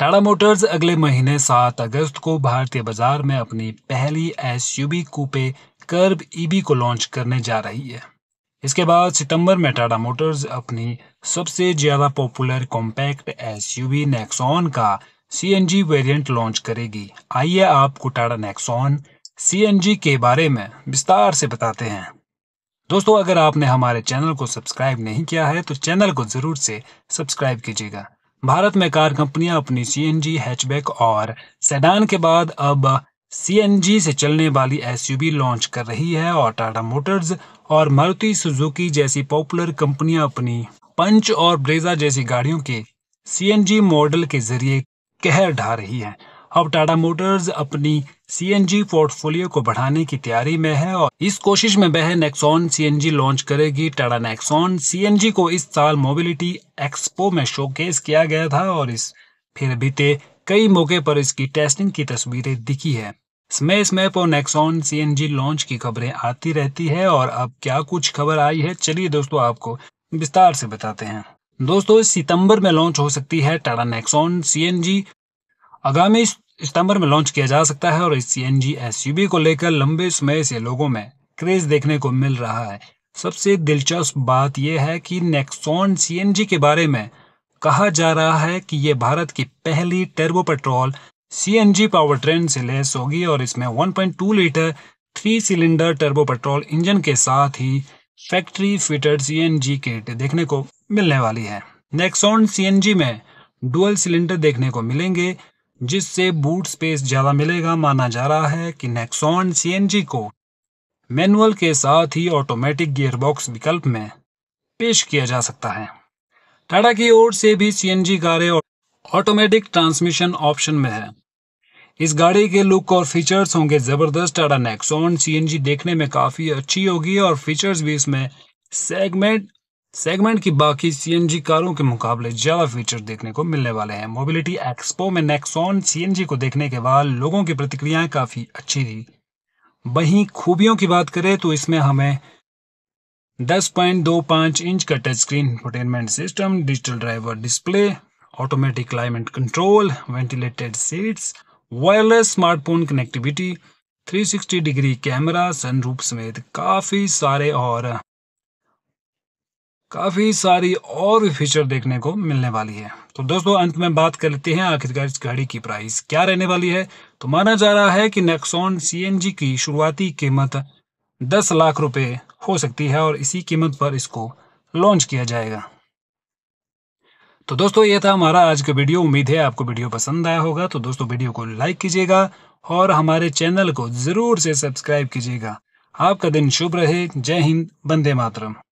Tata Motors अगले महीने 7 अगस्त को भारतीय बाजार में अपनी पहली एसयूवी कूपे कर्ब ईबी को लॉन्च करने जा रही है इसके बाद सितंबर में टाटा मोटर्स अपनी सबसे ज़्यादा पॉपुलर कॉम्पैक्ट एसयूवी नेक्सॉन का सीएनजी वेरिएंट लॉन्च करेगी आइए आपको टाटा नेक्सॉन सीएनजी के बारे में विस्तार से बताते हैं दोस्तों अगर आपने हमारे चैनल को सब्सक्राइब नहीं किया है तो चैनल को ज़रूर से सब्सक्राइब कीजिएगा भारत में कार कंपनियां अपनी सीएनजी हैचबैक और सेडान के बाद अब सीएनजी से चलने वाली एसयूवी लॉन्च कर रही है और टाटा मोटर्स और मारुति सुजुकी जैसी पॉपुलर कंपनियां अपनी पंच और ब्रेजा जैसी गाड़ियों के सीएनजी मॉडल के जरिए कहर ढा रही हैं अब टाटा मोटर्स अपनी सीएनजी पोर्टफोलियो को बढ़ाने की तैयारी में है और इस कोशिश में वह नेक्सॉन सीएनजी लॉन्च करेगी टाटा नेक्सॉन सीएनजी को इस साल मोबिलिटी एक्सपो में शोकेस किया गया था और इस फिर बीते कई मौके पर इसकी टेस्टिंग की तस्वीरें दिखी है स्मेस मैप और नेक्सॉन सीएनजी लॉन्च की खबरें आती रहती है और अब क्या कुछ खबर आई है चलिए दोस्तों आपको विस्तार से बताते हैं दोस्तों सितंबर में लॉन्च हो सकती है टाटा नेक्सॉन सीएनजी आगामी सितंबर में लॉन्च किया जा सकता है और इस सी एन को लेकर लंबे समय से लोगों में क्रेज देखने को मिल रहा है सबसे दिलचस्प बात यह है कि नेक्सॉन सी के बारे में कहा जा रहा है कि ये भारत की पहली turbo petrol C powertrain से लेस होगी और इसमें 1.2 litre three cylinder turbo petrol engine के साथ ही फैक्ट्री फिटेड सी किट देखने को मिलने वाली है नेक्सॉन सी में डुअल सिलेंडर देखने को मिलेंगे जिससे बूट स्पेस ज़्यादा मिलेगा माना जा रहा है कि नेक्सॉन सीएनजी को मैनुअल के साथ ही ऑटोमेटिक गियरबॉक्स विकल्प में पेश किया जा सकता है टाटा की ओर से भी सीएनजी कारें ऑटोमेटिक ट्रांसमिशन ऑप्शन में है इस गाड़ी के लुक और फीचर्स होंगे ज़बरदस्त टाटा नेक्सॉन सीएनजी देखने में काफ़ी अच्छी होगी और फीचर्स भी इसमें सेगमेंट सेगमेंट की बाकी सीएनजी कारों के मुकाबले ज्यादा फीचर देखने को मिलने वाले हैं मोबिलिटी एक्सपो में नेक्सॉन सीएनजी को देखने के बाद लोगों की प्रतिक्रियाएं काफी अच्छी थी वहीं खूबियों की बात करें तो इसमें हमें 10.25 इंच का touch screen entertainment system digital driver display automatic climate control ventilated seats wireless smartphone connectivity 360 degree camera sunroof समेत काफ़ी सारे और काफ़ी सारी और भी फीचर देखने को मिलने वाली है तो दोस्तों अंत में बात कर लेते हैं आखिरकार इस गाड़ी की प्राइस क्या रहने वाली है तो माना जा रहा है कि नेक्सॉन सीएनजी की शुरुआती कीमत दस लाख रुपए हो सकती है और इसी कीमत पर इसको लॉन्च किया जाएगा तो दोस्तों ये था हमारा आज का वीडियो उम्मीद है आपको वीडियो पसंद आया होगा तो दोस्तों वीडियो को लाइक कीजिएगा और हमारे चैनल को ज़रूर से सब्सक्राइब कीजिएगा आपका दिन शुभ रहे जय हिंद बंदे मातरम